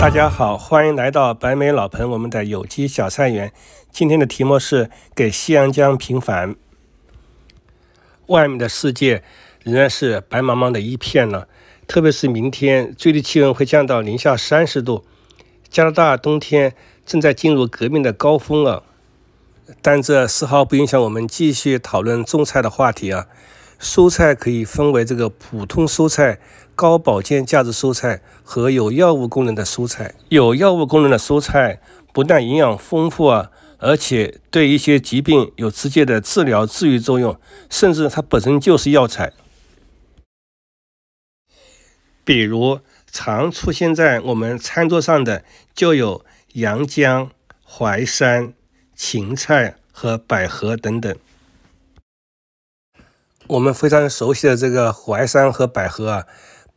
大家好，欢迎来到白眉老盆，我们的有机小菜园。今天的题目是给夕阳江平反。外面的世界仍然是白茫茫的一片呢，特别是明天最低气温会降到零下三十度。加拿大冬天正在进入革命的高峰了，但这丝毫不影响我们继续讨论种菜的话题啊。蔬菜可以分为这个普通蔬菜、高保健价值蔬菜和有药物功能的蔬菜。有药物功能的蔬菜不但营养丰富啊，而且对一些疾病有直接的治疗治愈作用，甚至它本身就是药材。比如常出现在我们餐桌上的就有洋姜、淮山、芹菜和百合等等。我们非常熟悉的这个淮山和百合啊，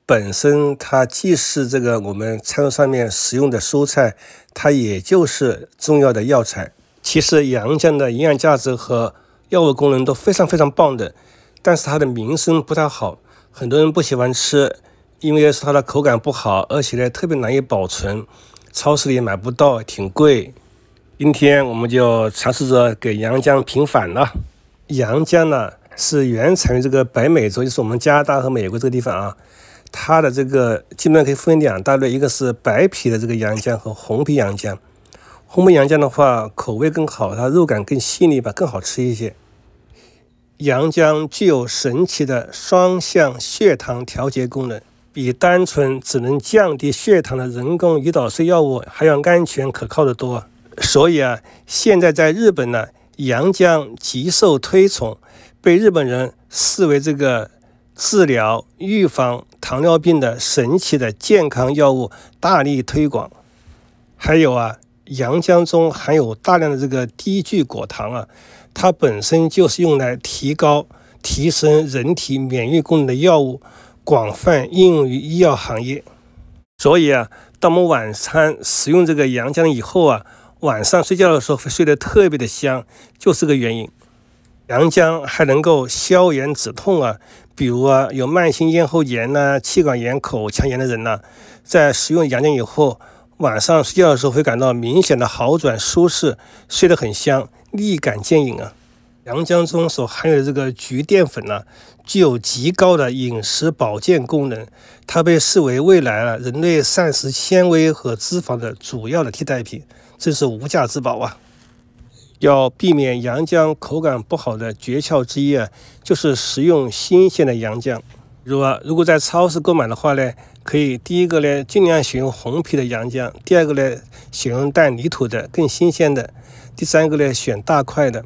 本身它既是这个我们餐桌上面食用的蔬菜，它也就是重要的药材。其实阳江的营养价值和药物功能都非常非常棒的，但是它的名声不太好，很多人不喜欢吃，因为是它的口感不好，而且呢特别难以保存，超市里也买不到，挺贵。今天我们就尝试着给阳江平反了，阳江呢。是原产于这个北美洲，就是我们加拿大和美国这个地方啊。它的这个基本上可以分两大类，一个是白皮的这个羊姜和红皮羊姜。红皮羊姜的话，口味更好，它肉感更细腻吧，更好吃一些。羊姜具有神奇的双向血糖调节功能，比单纯只能降低血糖的人工胰岛素药物还要安全可靠的多。所以啊，现在在日本呢。洋姜极受推崇，被日本人视为这个治疗、预防糖尿病的神奇的健康药物，大力推广。还有啊，洋姜中含有大量的这个低聚果糖啊，它本身就是用来提高、提升人体免疫功能的药物，广泛应用于医药行业。所以啊，当我们晚餐食用这个洋姜以后啊。晚上睡觉的时候会睡得特别的香，就是个原因。洋姜还能够消炎止痛啊，比如啊，有慢性咽喉炎呐、气管炎、口腔炎的人呢，在食用洋姜以后，晚上睡觉的时候会感到明显的好转、舒适，睡得很香，立竿见影啊。洋姜中所含有的这个菊淀粉呢，具有极高的饮食保健功能，它被视为未来啊人类膳食纤维和脂肪的主要的替代品。这是无价之宝啊！要避免洋姜口感不好的诀窍之一啊，就是食用新鲜的洋姜。如果如果在超市购买的话呢，可以第一个呢，尽量选用红皮的洋姜；第二个呢，选用带泥土的，更新鲜的；第三个呢，选大块的。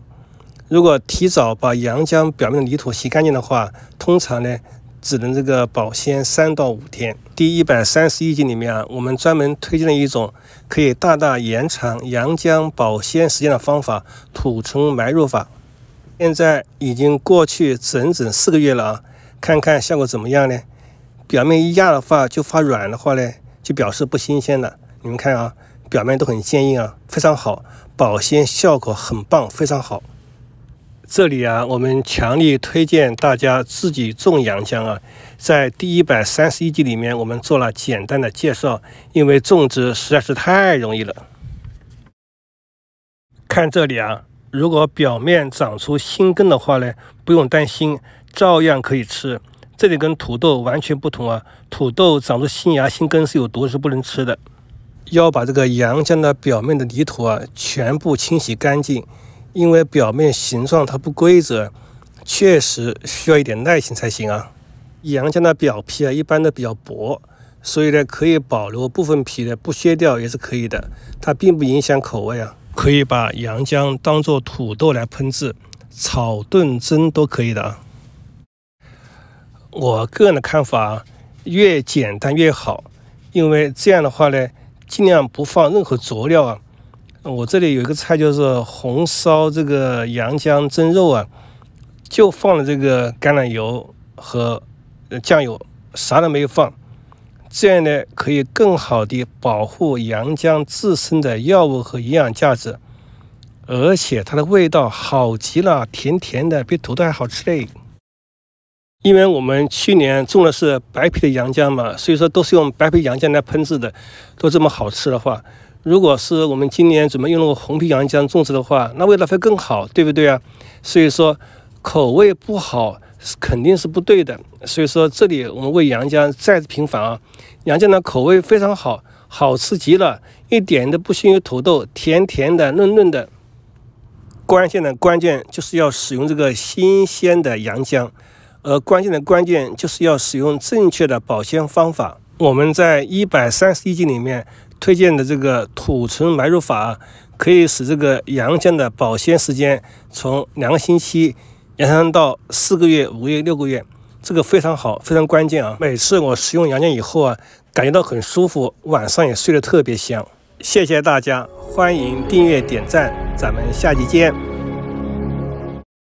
如果提早把洋姜表面的泥土洗干净的话，通常呢。只能这个保鲜三到五天。第一百三十一集里面啊，我们专门推荐了一种可以大大延长阳姜保鲜时间的方法——土层埋入法。现在已经过去整整四个月了啊，看看效果怎么样呢？表面一压的话就发软的话呢，就表示不新鲜了。你们看啊，表面都很坚硬啊，非常好，保鲜效果很棒，非常好。这里啊，我们强力推荐大家自己种洋姜啊。在第一百三十一集里面，我们做了简单的介绍，因为种植实在是太容易了。看这里啊，如果表面长出新根的话呢，不用担心，照样可以吃。这里跟土豆完全不同啊，土豆长出新芽、新根是有毒，是不能吃的。要把这个洋姜的表面的泥土啊，全部清洗干净。因为表面形状它不规则，确实需要一点耐心才行啊。阳江的表皮啊，一般的比较薄，所以呢，可以保留部分皮的，不削掉也是可以的，它并不影响口味啊。可以把阳江当做土豆来烹制，炒、炖、蒸都可以的。啊。我个人的看法，啊，越简单越好，因为这样的话呢，尽量不放任何佐料啊。我这里有一个菜，就是红烧这个阳江蒸肉啊，就放了这个橄榄油和酱油，啥都没有放。这样呢，可以更好的保护阳江自身的药物和营养价值，而且它的味道好极了，甜甜的，比土豆还好吃嘞。因为我们去年种的是白皮的洋姜嘛，所以说都是用白皮洋姜来烹制的，都这么好吃的话。如果是我们今年准备用那个红皮洋姜种植的话，那味道会更好，对不对啊？所以说口味不好是肯定是不对的。所以说这里我们为洋姜再平反啊，洋姜呢口味非常好，好吃极了，一点都不逊于土豆，甜甜的，嫩嫩的。关键的关键就是要使用这个新鲜的洋姜，而关键的关键就是要使用正确的保鲜方法。我们在一百三十一集里面推荐的这个土层埋入法，可以使这个阳江的保鲜时间从两个星期延长到四个月、五个月、六个月，这个非常好，非常关键啊！每次我食用阳江以后啊，感觉到很舒服，晚上也睡得特别香。谢谢大家，欢迎订阅、点赞，咱们下期见。